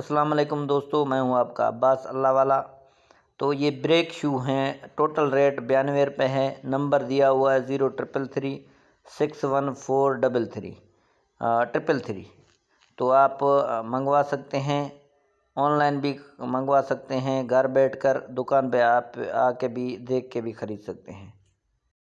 असलम दोस्तों मैं हूं आपका अब्बास अल्लाह वाला तो ये ब्रेक शू हैं टोटल रेट बयानवे रुपये है नंबर दिया हुआ है zero triple three six one four double three triple three तो आप मंगवा सकते हैं ऑनलाइन भी मंगवा सकते हैं घर बैठकर दुकान पे आप आके भी देख के भी ख़रीद सकते हैं